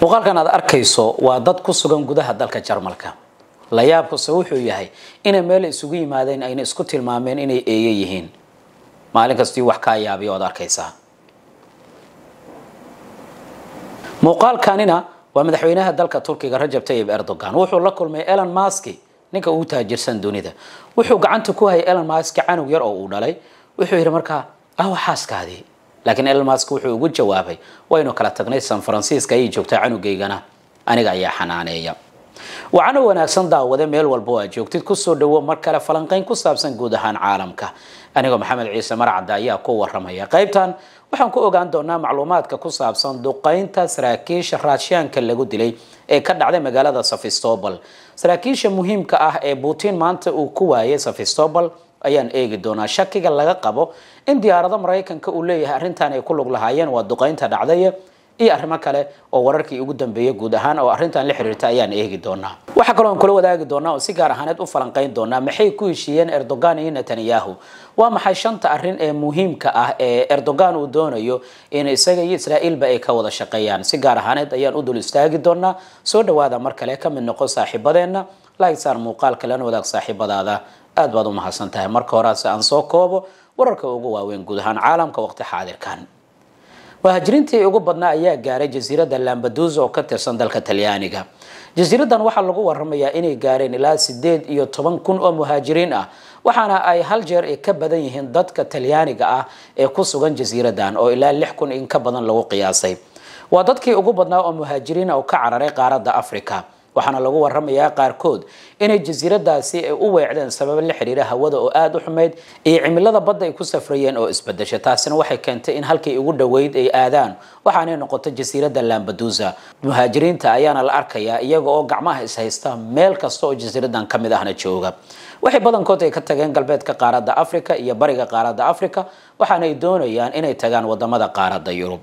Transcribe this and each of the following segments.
muuqaalkan aad arkayso waa dad ku sugan gudaha dalka jarmalka la yaabkuse wuxuu yahay inay meel isugu yimaadeen ayna isku tilmaameen inay eeyo yihiin maalin kastii wax kaa yaabiyo oad arkaysaa muuqaalkanina waa madaxweynaha dalka turkiga rajab tayib erdogan wuxuu la kulmay elon maski ninka ugu taajirsan dunida wuxuu gacanta ku hayay elon maski canug yar oo uu dhalay wuxuu yidhi markaa awa xaaskaadii laakiin elon musk wuxuu ugu jawaabay waynu kala tagnay san faransiiska ayay joogtaa canugaygana aniga ayaa xanaaneeya waxaana wanaagsan daawade meel walbo aad joogtid kusoo dhawo mar kale falanqayn ku saabsan guud ahaan caalamka anigoo maxamed ciise marcadda ayaa ku waramaya qaybtan waxaan ku ogaan doonaa macluumaadka ku saabsan duqaynta saraakiisha raashiyaanka lagu dilay ee ka dhacday magaalada safistobol saraakiisha muhiimka ah ee buutiin maanta uu ku waayay safistobol ayaan eegi doonaa shakiga laga qabo in diyaarado maraykanka uu leeyahay arintan ay ku lug lahaayeen waa duqeynta dhacdaya iyo arrimo kale oo wararkii ugu dambeeyey guud ahaan oo arrintan la xiriirta ayaan eegi doonaa waxaa kaloo aan kula wadaagi doonaa oo si gaar ahaaneed u falanqayn doonaa maxay ku heshiiyeen erdogan iyo netanyahu waa maxay shanta arrin ee muhiimka ah ee erdogan uu doonayo in isaga iyo israa'iilba ay ka wada shaqeeyaan si gaar ahaaneed ayaan u dul istaagi doonaa soo dhawaada mar kale ka mid noqo saaxiibadeenna like saar muuqaal wadaag saaxiibadaada aad baad u mahadsan tahay marka horease aan soo koobo wararka ugu waaweyn guud ahaan caalamka waqti xaadirkan muhaajiriintii ugu badnaa ayaa gaaray jasiiradda lambaduuza oo ka tirsan dalka talyaaniga jasiiraddan waxaa lagu waramayaa inay gaareen ilaa sideed iyo toban kun oo muhaajiriin ah waxaana ay hal jeer ay ka badan yihiin dadka talyaaniga ah ee ku sugan jasiiraddan oo ilaa lix kun in ka badan lagu qiyaasay waa dadkii ugu badnaa oo muhaajiriin ah oo ka cararay qaaradda africa waxaana lagu waramayaa qaarkood inay jasiiradaasi ay u weecdeen sababa la xiriira hawada oo aada u xumeyd iyo cimilada badda ay ku safrayeen oo isbadasha taasina waxay keentay in halkii ugu dhoweyd ay aadaan waxaanay noqoto jasiiradda lambadusa muhaajiriinta ayaana la arkayaa iyaga oo gacmaha is haysta meel kasta oo jasiiradan ka mid ahna jooga waxay badankood ay ka tageen galbeedka qaaradda africa iyo bariga qaaradda africa waxaana ay doonayaan inay tagaan wadamada qaaradda yurub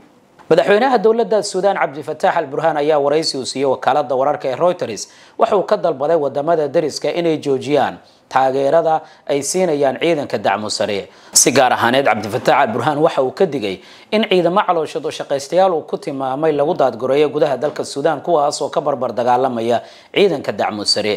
madaxweynaha dowladda suudaan cabdifataax alburhaan ayaa waraysi uu siiyey wakaalada wararka ee reuters waxauu ka dalbaday wadamada deriska inay joojiyaan taageerada ay siinayaan ciidanka sare si gaar ahaaneed cabdifataax al burhaan waxa uu ka digay in ciidamo calooshad oo shaqaystayaal uu ku tilmaamay lagu daadgoreeyo gudaha dalka suudaan kuwaas oo ka barbar dagaalamaya ciidanka dacmusare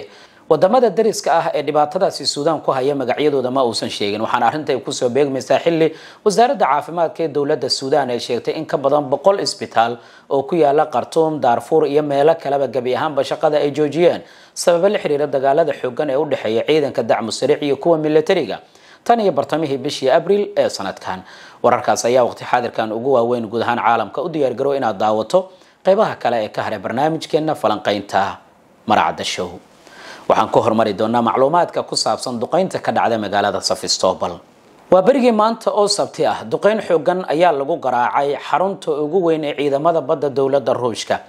wadamada dariska ah ee dhibaatadaasi suudaan ku haya magacyadooda ma uusan sheegin waxaana arrintay kusoo beegmaysaa xili wasaaradda caafimaadka ee dowladda suudaan ay sheegtay in ka badan boqol isbitaal oo ku yaala khartuum daarfuur iyo meelo kaleba gebi ahaanba shaqada ay joojiyeen sababo la xiriira dagaalada xooggan ee u dhexeeya ciidanka dacmu sariix iyo kuwa milatariga tan iyo bartamihii bishii abriil ee sanadkan wararkaas ayaa waqti xaadirkan ugu waaweyn guud ahaan caalamka u diyaargarow inaad daawato qeybaha kale ee ka haray barnaamijkeena falanqaynta maracdashow waxaan ku hormari doonaa macluumaadka ku saabsan duqaynta ka dhacda magaalada safistoobal waa berigii maanta oo sabti ah duqayn xoogan ayaa lagu garaacay xarunta ugu weyn ee ciidamada badda dowladda ruushka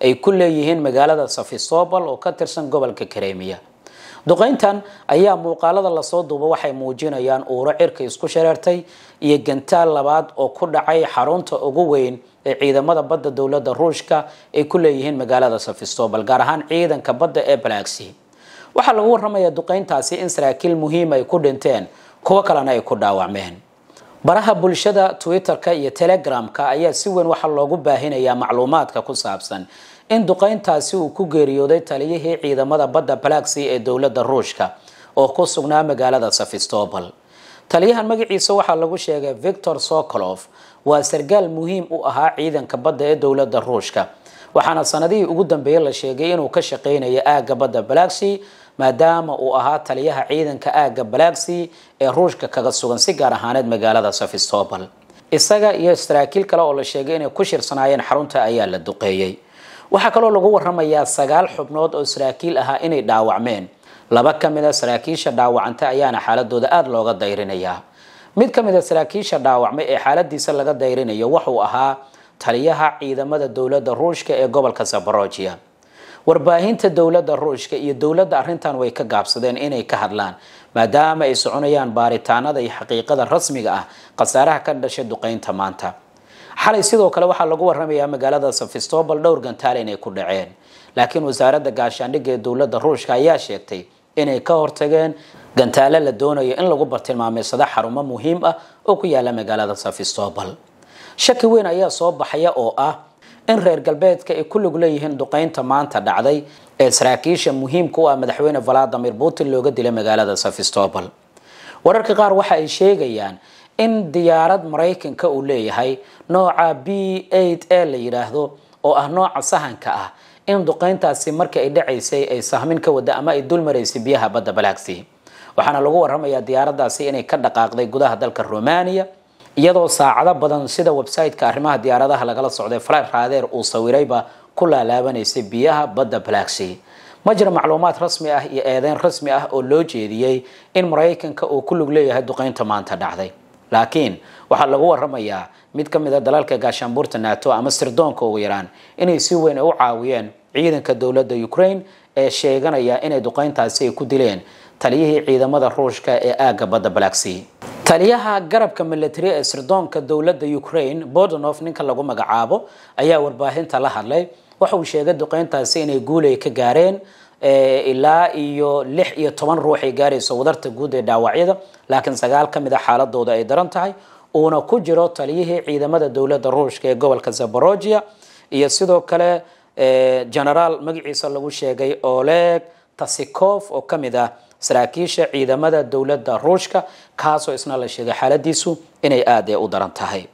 ay ku leeyihiin magaalada safistoobal oo ka tirsan gobolka kareemiya duqayntan ayaa muuqaalada lasoo duuba waxay muujinayaan uuro cirka isku shareertay iyo gantaal labaad oo ku dhacay xarunta ugu weyn ee ciidamada badda dowladda ruushka ay ku leeyihiin magaalada safistoobal gaar ahaan ciidanka badda ee balaagsii waxaa lagu warramayaa duqayntaasi in saraakiil muhiim ay ku dhinteen kuwo kalena ay ku dhaawacmeen baraha bulshada twitter-ka iyo telegram-ka ayaa si weyn waxaa loogu baahinayaa macluumaadka ku saabsan in duqayntaasi uu ku geeriyooday taliyihii ciidamada badda balagsi ee dowladda ruushka oo ku sugnaa magaalada safistobol taliyahan magaciisa waxaa lagu sheegay victor sokolof waa sargaal muhiim u ahaa ciidanka badda ee dowladda ruushka waxaana sanadihii ugu dambeeyey la sheegay inuu ka shaqeynayo aagga badda balagsi maadaama uu ahaa taliyaha ciidanka aagga balaagsi ee ruushka kaga sugan si gaar ahaaneed magaalada safistobal isaga iyo saraakiil kale oo la sheegay inay ku shirsanaayeen xarunta ayaa la duqeeyey waxaa kaloo lagu waramayaa sagaal xubnood oo saraakiil ahaa inay dhaawacmeen laba ka mid a ah saraakiisha dhaawacanta ayaana xaaladooda aada looga dayrinayaa mid ka mid ah saraakiisha dhaawacmay ee xaaladiisa laga dayrinayo wuxuu ahaa taliyaha ciidamada dowladda ruushka ee gobolka zaborojia warbaahinta dowladda ruushka iyo dowladda arintan way ka gaabsadeen inay ka hadlaan maadaama ay soconayaan baaritaanada iyo xaqiiqada rasmiga ah khasaaraha ka dhashay duqeynta maanta xalay sidoo kale waxaa lagu waramayaa magaalada safistobol dhowr gantaal inay ku dhaceen laakiin wasaaradda gaashaandhigga ee dowladda ruushka ayaa sheegtay inay ka hortageen gantaale la doonayo in lagu bartilmaameysado xarumo muhiim ah oo ku yaala magaalada safistobol shaki weyn ayaa soo baxaya oo ah in reer galbeedka ay ku lug leeyihiin duqeynta maanta dhacday ee saraakiisha muhiimka u ah madaxweyne valadimir putin looga dilay magaalada safistobol wararka qaar waxa ay sheegayaan in diyaarad maraykanka uu leeyahay nooca b eight ee la yidhaahdo oo ah nooca sahanka ah in duqeyntaasi markii ay dhacaysay ay sahmin ka wada ama ay dul biyaha badda balaagsii waxaana lagu waramayaa diyaaradaasi inay ka dhaqaaqday gudaha dalka romania iyadoo saacado badan sida website-ka arrimaha diyaaradaha lagala socday falair raadeer uu sawirayba ku laalaabanaysay biyaha badda balaagshay ma jira macluumaad rasmi ah iyo eedeyn rasmi ah oo loo jeediyey in maraykanka uu ku lug leeyahay duqeynta maanta dhacday laakiin waxaa lagu waramayaa mid ka mid a ah dalalka gaashaanbuurta nato ama sirdoonka ugu yaraan inay si weyn u caawiyeen ciidanka dowladda ukraine ee sheeganaya inay duqeyntaasi ay ku dileen taliyihii ciidamada ruushka ee aagga badda balaagsay taliyaha garabka milatary ee sirdoonka dowladda ukraine bordonof ninka lagu magacaabo ayaa warbaahinta la hadlay waxa uu sheegay duqeyntaasi inay guulay ka gaareen eh, ilaa iyo lix iyo toban ruux ay gaarayso wadarta guud ee dhaawacyada laakiin sagaal ka mid a ah xaaladooda ay daran tahay uuna ku jiro taliyihii ciidamada dowladda ruushka ee gobolka zaborojia iyo sidoo kale eh, genaraal magaciisa lagu sheegay oleg tasikof oo ka mid ah saraakiisha ciidamada dowladda ruushka kaasoo isna la sheegay xaaladiisu inay aada u daran tahay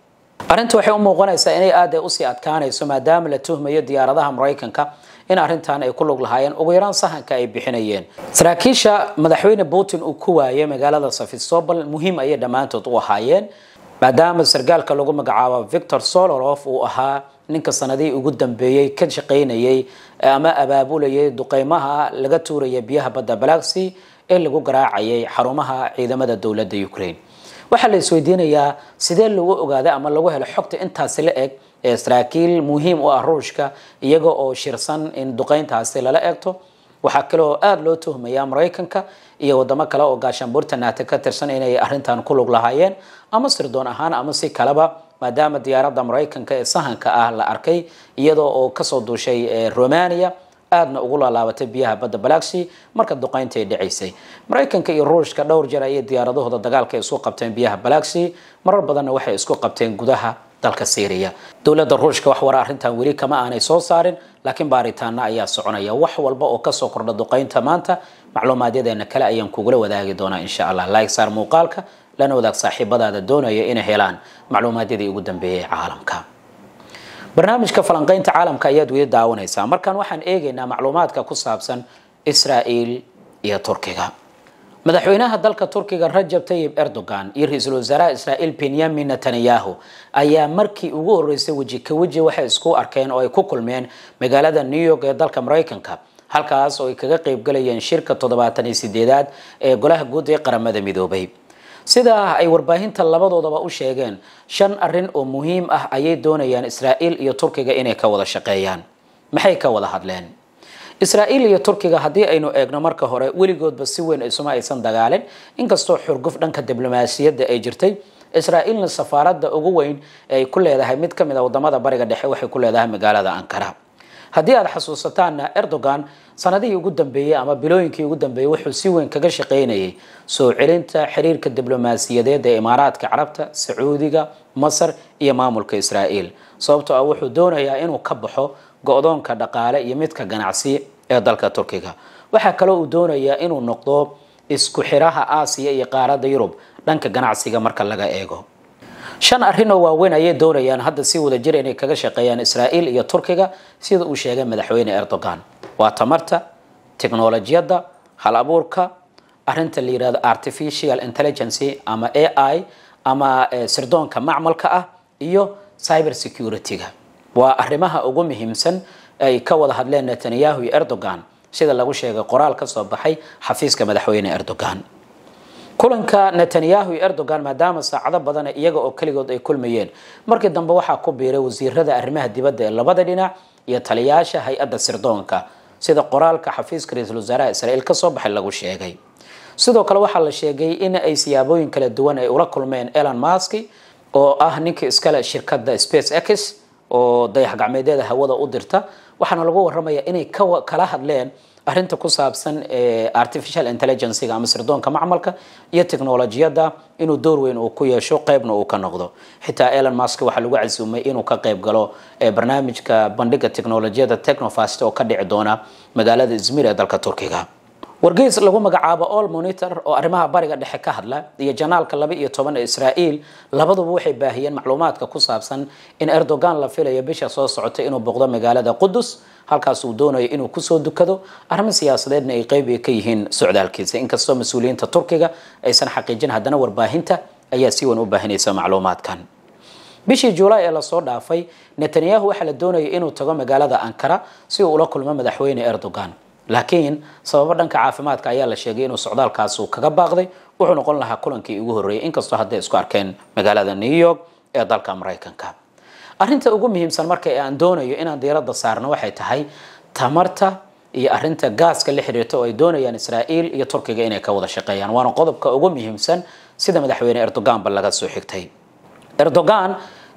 arrinta waxay u muuqanaysaa inay aada usii adkaanayso maadaama la tuhmayo diyaaradaha maraykanka in arrintan ay ku lug lahaayeen ugu yaraan sahanka ay bixinayeen saraakiisha madaxweyne putin uu ku waayay magaalada safistobal muhiim ayay dhammaantood u ahaayeen maadaama sargaalka lagu magacaabo victor solorof uu ahaa ninka sanadihii ugu dambeeyey ka shaqaynayay ama abaabulayay duqeymaha laga tuuraya biyaha badda balaaxi ee lagu garaacayay xarumaha ciidamada dowladda ukraine waxaa la isweydiinayaa sidee lagu ogaaday ama lagu helo xogta intaasi la eg ee saraakiil muhiim u ah ruushka iyaga oo shirsan in duqeyntaasi lala eegto waxaa kale aada loo tuhmayaa maraykanka iyo waddamo kale oo gaashaanbuurta naata ka tirsan inay arrintan ku lug lahaayeen ama sirdoon ahaan ama si kaleba maadaama diyaaradda maraykanka ee sahanka ah la arkay iyadoo oo kasoo duushay eh, romania aadna ugu laalaabatay biyaha badda balaxi marka duqaynta ay dhacaysay maraykanka iyo ruushka dhowr jeer ayay diyaaradahooda dagaalka isu qabteen biyaha balaxi marar badanna waxay isku qabteen gudaha dalka syriya dowladda ruushka wax wara arrintan weli kama aanay soo saarin laakiin baaritaana ayaa soconaya wax walba oo kasoo kordha duqaynta maanta macluumaadyadeenna kale ayaan kugula wadaagi doonaa insha allah laig saar muuqaalka lana wadaag saaxiibadaada doonaya inay helaan macluumaadyadii ugu dambeeyay caalamka barnaamijka falanqaynta caalamka ayaad weli daawanaysaa markaan waxaan eegaynaa macluumaadka ku saabsan israa'iil iyo turkiga madaxweynaha dalka turkiga rajab tayib erdogan iyo ra-iisul wasaaraha israa'iil benyamin netanyahu ayaa markii ugu horreysay weji ka weji waxay isku arkeen oo ay ku kulmeen magaalada new york ee dalka maraykanka halkaas oo ay kaga qeyb galayeen shirka toddobaatan iyo sideedaad ee golaha guud ee qaramada midoobay sidaa ay warbaahinta labadoodaba u sheegeen shan arin oo muhiim ah ayay doonayaan israa'iil iyo turkiga inay ka wada shaqeeyaan maxay ka wada hadleen israa'iil iyo turkiga haddii aynu eegno marka hore weligoodba si weyn isuma aysan dagaalin inkastoo xurguf dhanka diblomaasiyadda ay jirtay israa'iilna safaaradda ugu weyn ee ay ku leedahay mid ka mid a ah wadamada bariga dhexe waxay ku leedahay magaalada ankara haddii aad xasuusataanna erdogan sanadihii ugu dambeeyey ama bilooyinkii ugu dambeeyey wuxuu si weyn kaga shaqaynayay soo celinta xiriirka diblomaasiyadeed ee imaaraadka carabta sacuudiga masar iyo maamulka israa'iil sababtoo ah wuxuu doonayaa inuu ka baxo go-doonka dhaqaale iyo midka ganacsi ee dalka turkiga waxaa kaloo uu doonayaa inuu noqdo isku xiraha aasiya iyo qaaradda yurub dhanka ganacsiga marka laga eego shan arrin waaweyn ayay doonayaan hadda si wada jir inay kaga shaqeeyaan israa'iil iyo turkiga sida uu sheegay madaxweyne erdogan waa tamarta teknolojiyadda hal abuurka arrinta la yirahdo artificial intelligency ama a i ama eh, sirdoonka macmalka ah iyo cyber security-ga waa arrimaha ugu muhiimsan ay ka wada hadleen netanyahu iyo erdogan sida lagu sheegay qoraal ka soo baxay xafiiska madaxweyne erdogan kulanka netanyahu iyo erdogan maadaama saacado badana iyaga oo keligood ay kulmayeen markii dambe waxaa ku biiray wasiirada arrimaha dibadda ee labada dhinac iyo taliyaasha hay-adda sirdoonka sida qoraalka xafiiska ra-iisul wasaaraha israa'iil kasoo baxay lagu sheegay sidoo kale waxaa la sheegay in ay siyaabooyin kala duwan ay ula kulmeen elon maski oo ah ninkii iskale shirkada space x oo dayax gacmeedeeda hawada u dirta waxaana lagu waramaya inay kala hadleen arinta ku saabsan eh, artificial intelligencyga ama sirdoonka macmalka iyo technolojiyada inuu door weyn uu ku yeesho qeybna uu ka noqdo xitaa elon musk waxaa lagu casuumay inuu ka qeyb galo eh, barnaamijka bandhiga technolojiyada technofast oo ka dhici doona magaalada izmir ee dalka turkiga wargeys lagu magacaabo all monitor oo arrimaha bariga dhexe ka hadla iyo janaalka laba iyo toban ee israa'iil labaduba waxay baahiyeen macluumaadka ku saabsan in erdogan la filayo bisha soo socota inuu boqdo magaalada qudus halkaas uu doonayo inuu kusoo dukado arrimo siyaasadeedna ay qeyb ka yihiin socdaalkiisa inkastoo mas-uuliyiinta turkiga aysan xaqiijin haddana warbaahinta ayaa si weyn u baahinaysa macluumaadkan bishii juulaay ee lasoo dhaafay netanyahu waxaa la doonaya inuu tago magaalada ankara si uu ula kulmo madaxweyne erdogan laakiin sababo dhanka caafimaadka ayaa la sheegay inuu socdaalkaasu kaga baaqday wuxuu noqon lahaa kulankii ugu horreeyay inkastoo hadday isku arkeen magaalada new york ee dalka maraykanka arrinta ugu muhiimsan marka ee aan doonayo inaan diiradda saarno waxay tahay tamarta iyo arrinta gaaska la xidhiirta oo ay doonayaan israa'iil iyo turkiga inay ka wada shaqeeyaan waana qodobka ugu muhiimsan sida madaxweyne erdoganba laga soo xigtay erdogan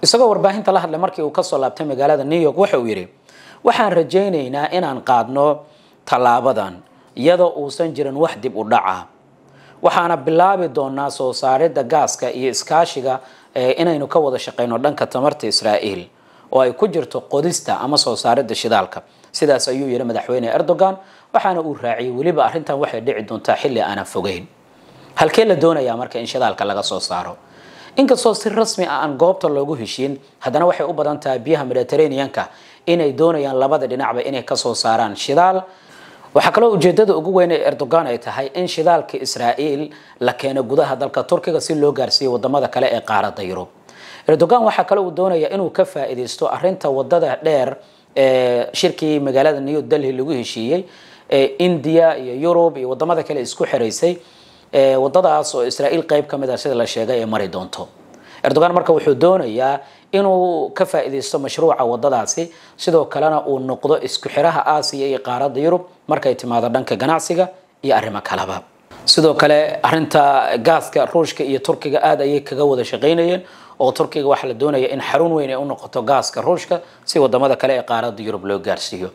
isagoo warbaahinta la hadlay markii uu kasoo laabtay magaalada new york waxa uu yidhi waxaan rajaynaynaa inaan qaadno tallaabadan iyadoo uusan jirin wax dib u dhaca waxaana bilaabi doonaa soo saaridda gaaska iyo iskaashiga inaynu ka wada shaqayno dhanka tamarta israa'iil oo ay ku jirto qodista ama soo saaridda shidaalka sidaas ayuu yidhi madaxweyne erdogan waxaana uu raaciyey weliba arrintan waxay dhici doontaa xilli aanan fogeyn halkee la doonayaa marka in shidaalka laga soo saaro inkastoo si rasmi ah aan goobta loogu heshiin haddana waxay u badan tahay biyaha mediterraneanka inay doonayaan labada dhinacba inay kasoo saaraan shidaal waxaa kaloo ujeedada ugu weyn ee erdogan ay tahay in shidaalka israa'iil la keeno gudaha dalka turkiga si loo gaarsiiyo wadamada kale ee qaaradda yurub erdogan waxaa kale uu doonaya inuu ka faa'iidaysto arinta wadada dheer ee shirkii magaalada new delhi lagu heshiiyey ee india iyo yurub iyo wadamada kale isku xiraysay wadadaas oo israa'iil qeyb ka mid ah sida la sheegay ee mari doonto erdogan marka wuxuu doonayaa inuu ka faa mashruuca wadadaasi sidoo kalena uu noqdo isku xiraha aasiya iyo qaaradda yurub markay timaado dhanka ganacsiga iyo arrimo kaleba sidoo kale arinta gaaska ruushka iyo turkiga aada ayay kaga wada shaqaynayeen oo turkiga waxaa la doonaya in xarun weyn ay u noqoto gaaska ruushka si wadamada kale ee qaaradda yurub loo gaarsiiyo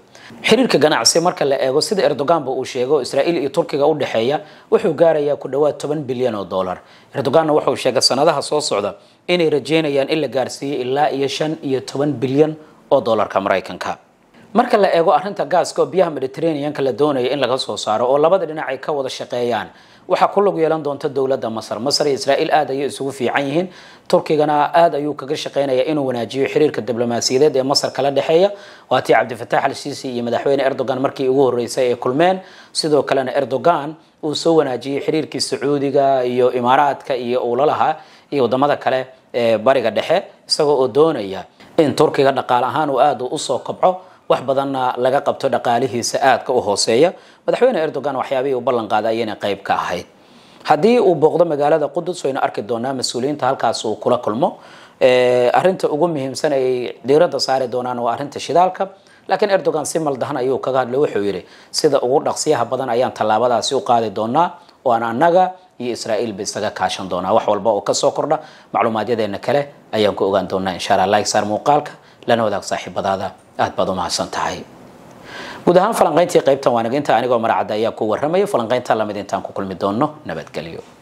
xiriirka ganacsi marka la eego sida erdoganba uu sheego israa'iil iyo turkiga u dhexeeya wuxuu gaarayaa ku dhowaad toban bilyan oo dollar erdoganna wuxuu sheegay sanadaha soo socda inay rajeynayaan in la gaarsiiyo ilaa iyo shan iyo toban bilyan oo dollarka maraykanka marka la eego arrinta gaaska oo biyaha mediterraneanka la doonaya in laga soo saaro oo labada dhinac ay ka wada shaqeeyaan waxaa ku lug yeelan doonta dowladda masar masar iyo israa'iil aada ayay isugu fiican yihiin turkigana aad ayuu kaga shaqeynaya inuu wanaajiyo xiriirka diblomaasiyadeed ee masar kala dhexeeya waatii cabdifatax al siisi iyo madaxweyne erdogan markii ugu horreysay ay kulmeen sidoo kalena erdogan uu soo wanaajiyey xiriirkii sacuudiga iyo imaaraadka iyo ulalaha iyo waddamada kale ee bariga dhexe isagoo oo doonaya in turkiga dhaqaal ahaan uu aad usoo kobco wax badanna laga qabto dhaqaalihiisa aadka u hooseeya madaxweyne erdogan waxyaabihii u ballan qaaday qayb ka ahayd haddii uu booqdo magaalada qudus waynu arki doonaa mas-uuliyiinta halkaas uu kula kulmo arrinta ugu muhiimsan ay diiradda saari doonaan waa arrinta shidaalka laakiin erdogan si maldahan ayuu kaga hadlay wuxuu yidhi sida ugu dhaqsiyaha badan ayaan tallaabadaasi u qaadi doonaa oo annaga iyo israa'iil ba isaga kaashan doonaa wax walba oo kasoo kordha macluumaadyadeena kale ayaan ku ogaan doonaa insha like saar muuqaalka lana wadaag saaxiibadaada aad baad u mahadsan tahay guud ahaan falanqayntii qaybtan waanag waaniginta anigoo cadda ayaa ku warramaya falanqaynta lamid intaan ku kulmi doonno nabadgelyo